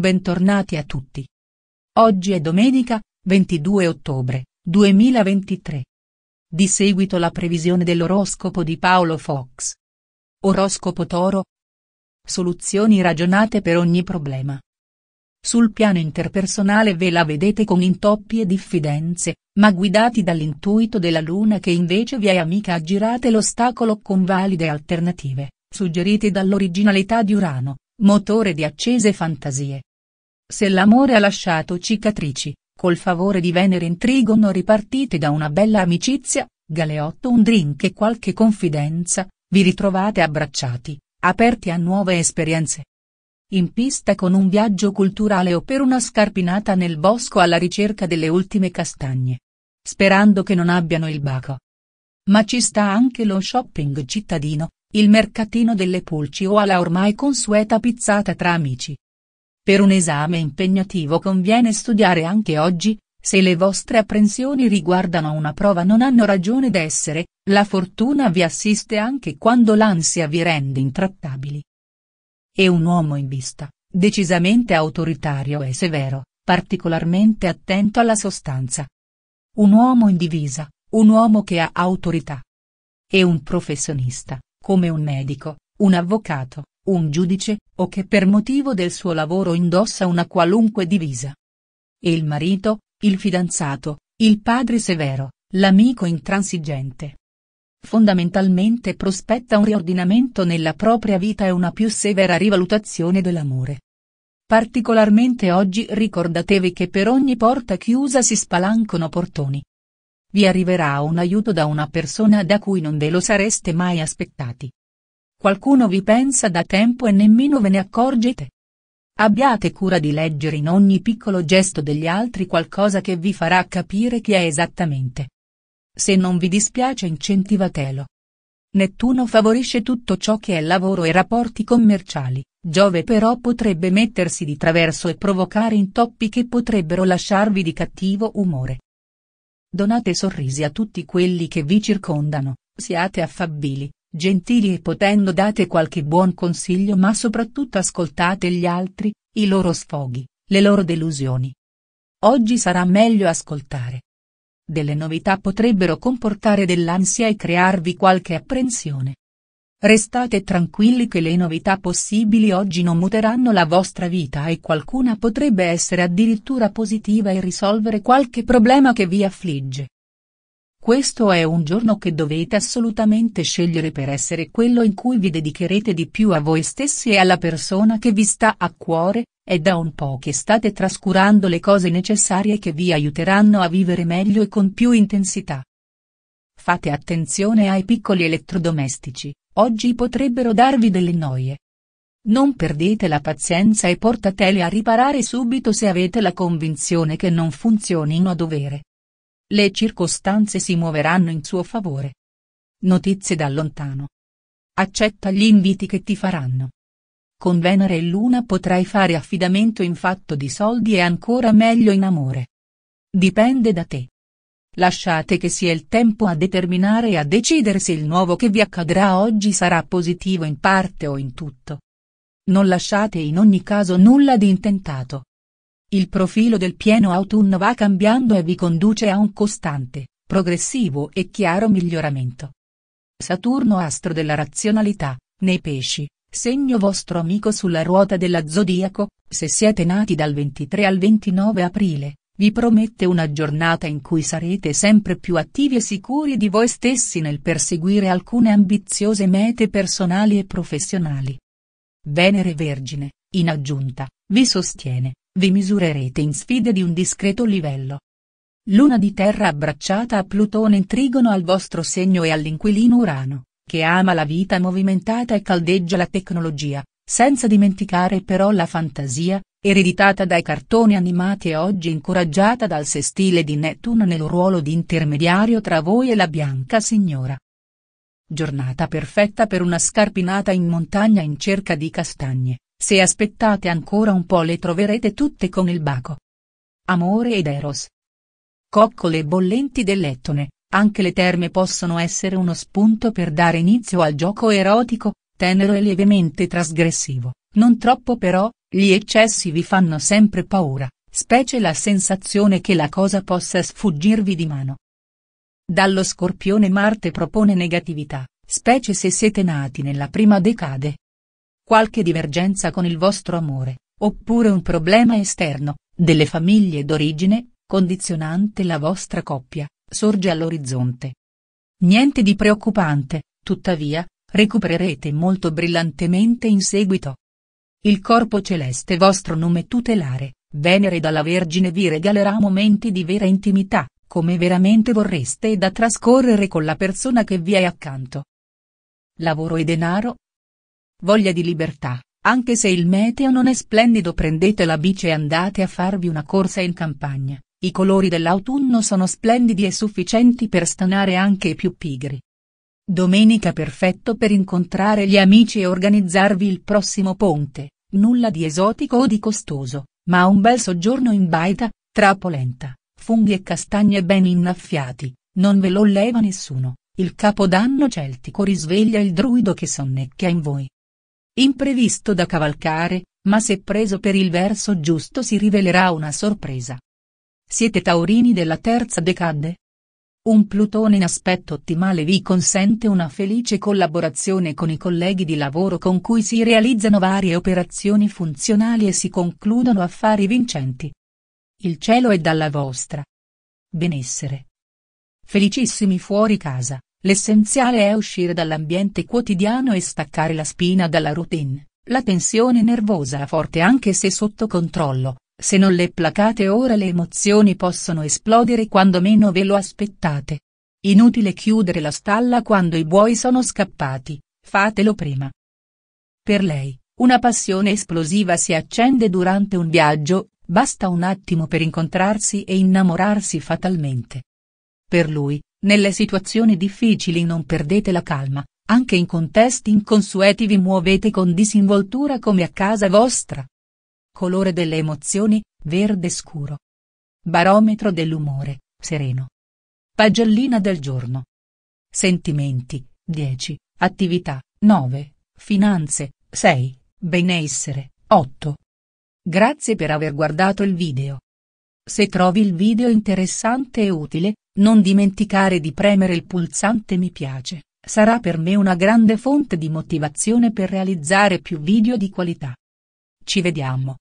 Bentornati a tutti. Oggi è domenica, 22 ottobre, 2023. Di seguito la previsione dell'oroscopo di Paolo Fox. Oroscopo Toro. Soluzioni ragionate per ogni problema. Sul piano interpersonale ve la vedete con intoppi e diffidenze, ma guidati dall'intuito della luna che invece vi è amica aggirate l'ostacolo con valide alternative, suggerite dall'originalità di Urano Motore di accese fantasie. Se l'amore ha lasciato cicatrici, col favore di Venere intrigono ripartite da una bella amicizia, galeotto un drink e qualche confidenza, vi ritrovate abbracciati, aperti a nuove esperienze. In pista con un viaggio culturale o per una scarpinata nel bosco alla ricerca delle ultime castagne. Sperando che non abbiano il baco. Ma ci sta anche lo shopping cittadino, il mercatino delle pulci o alla ormai consueta pizzata tra amici. Per un esame impegnativo conviene studiare anche oggi, se le vostre apprensioni riguardano una prova non hanno ragione d'essere, la fortuna vi assiste anche quando l'ansia vi rende intrattabili. E un uomo in vista, decisamente autoritario e severo, particolarmente attento alla sostanza. Un uomo in divisa, un uomo che ha autorità. E un professionista, come un medico, un avvocato, un giudice, o che per motivo del suo lavoro indossa una qualunque divisa. E Il marito, il fidanzato, il padre severo, l'amico intransigente. Fondamentalmente prospetta un riordinamento nella propria vita e una più severa rivalutazione dell'amore. Particolarmente oggi ricordatevi che per ogni porta chiusa si spalancano portoni, vi arriverà un aiuto da una persona da cui non ve lo sareste mai aspettati. Qualcuno vi pensa da tempo e nemmeno ve ne accorgete. Abbiate cura di leggere in ogni piccolo gesto degli altri qualcosa che vi farà capire chi è esattamente. Se non vi dispiace incentivatelo. Nettuno favorisce tutto ciò che è lavoro e rapporti commerciali, Giove però potrebbe mettersi di traverso e provocare intoppi che potrebbero lasciarvi di cattivo umore. Donate sorrisi a tutti quelli che vi circondano, siate affabili, gentili e potendo date qualche buon consiglio ma soprattutto ascoltate gli altri, i loro sfoghi, le loro delusioni. Oggi sarà meglio ascoltare. Delle novità potrebbero comportare dell'ansia e crearvi qualche apprensione. Restate tranquilli che le novità possibili oggi non muteranno la vostra vita e qualcuna potrebbe essere addirittura positiva e risolvere qualche problema che vi affligge. Questo è un giorno che dovete assolutamente scegliere per essere quello in cui vi dedicherete di più a voi stessi e alla persona che vi sta a cuore, è da un po' che state trascurando le cose necessarie che vi aiuteranno a vivere meglio e con più intensità. Fate attenzione ai piccoli elettrodomestici oggi potrebbero darvi delle noie. Non perdete la pazienza e portateli a riparare subito se avete la convinzione che non funzionino a dovere. Le circostanze si muoveranno in suo favore. Notizie da lontano. Accetta gli inviti che ti faranno. Con Venere e Luna potrai fare affidamento in fatto di soldi e ancora meglio in amore. Dipende da te. Lasciate che sia il tempo a determinare e a decidere se il nuovo che vi accadrà oggi sarà positivo in parte o in tutto. Non lasciate in ogni caso nulla di intentato. Il profilo del pieno autunno va cambiando e vi conduce a un costante, progressivo e chiaro miglioramento. Saturno astro della razionalità, nei pesci, segno vostro amico sulla ruota della zodiaco, se siete nati dal 23 al 29 aprile, vi promette una giornata in cui sarete sempre più attivi e sicuri di voi stessi nel perseguire alcune ambiziose mete personali e professionali. Venere Vergine, in aggiunta, vi sostiene, vi misurerete in sfide di un discreto livello. Luna di terra abbracciata a Plutone intrigono al vostro segno e all'inquilino Urano, che ama la vita movimentata e caldeggia la tecnologia, senza dimenticare però la fantasia, Ereditata dai cartoni animati e oggi incoraggiata dal sestile di Nettuno nel ruolo di intermediario tra voi e la bianca signora. Giornata perfetta per una scarpinata in montagna in cerca di castagne, se aspettate ancora un po' le troverete tutte con il baco. Amore ed Eros. Coccole bollenti dell'Ettone, anche le terme possono essere uno spunto per dare inizio al gioco erotico, tenero e lievemente trasgressivo, non troppo però, gli eccessi vi fanno sempre paura, specie la sensazione che la cosa possa sfuggirvi di mano. Dallo scorpione Marte propone negatività, specie se siete nati nella prima decade. Qualche divergenza con il vostro amore, oppure un problema esterno, delle famiglie d'origine, condizionante la vostra coppia, sorge all'orizzonte. Niente di preoccupante, tuttavia, recupererete molto brillantemente in seguito. Il corpo celeste vostro nome tutelare, Venere dalla Vergine vi regalerà momenti di vera intimità, come veramente vorreste e da trascorrere con la persona che vi è accanto. Lavoro e denaro? Voglia di libertà, anche se il meteo non è splendido prendete la bici e andate a farvi una corsa in campagna, i colori dell'autunno sono splendidi e sufficienti per stanare anche i più pigri. Domenica perfetto per incontrare gli amici e organizzarvi il prossimo ponte, nulla di esotico o di costoso, ma un bel soggiorno in baita, tra polenta, funghi e castagne ben innaffiati, non ve lo leva nessuno, il capodanno celtico risveglia il druido che sonnecchia in voi. Imprevisto da cavalcare, ma se preso per il verso giusto si rivelerà una sorpresa. Siete taurini della terza decade? Un Plutone in aspetto ottimale vi consente una felice collaborazione con i colleghi di lavoro con cui si realizzano varie operazioni funzionali e si concludono affari vincenti. Il cielo è dalla vostra. Benessere. Felicissimi fuori casa, l'essenziale è uscire dall'ambiente quotidiano e staccare la spina dalla routine, la tensione nervosa forte anche se sotto controllo, se non le placate ora le emozioni possono esplodere quando meno ve lo aspettate. Inutile chiudere la stalla quando i buoi sono scappati, fatelo prima. Per lei, una passione esplosiva si accende durante un viaggio, basta un attimo per incontrarsi e innamorarsi fatalmente. Per lui, nelle situazioni difficili non perdete la calma, anche in contesti inconsueti vi muovete con disinvoltura come a casa vostra colore delle emozioni, verde scuro. Barometro dell'umore, sereno. Pagellina del giorno. Sentimenti, 10, attività, 9, finanze, 6, benessere, 8. Grazie per aver guardato il video. Se trovi il video interessante e utile, non dimenticare di premere il pulsante mi piace, sarà per me una grande fonte di motivazione per realizzare più video di qualità. Ci vediamo.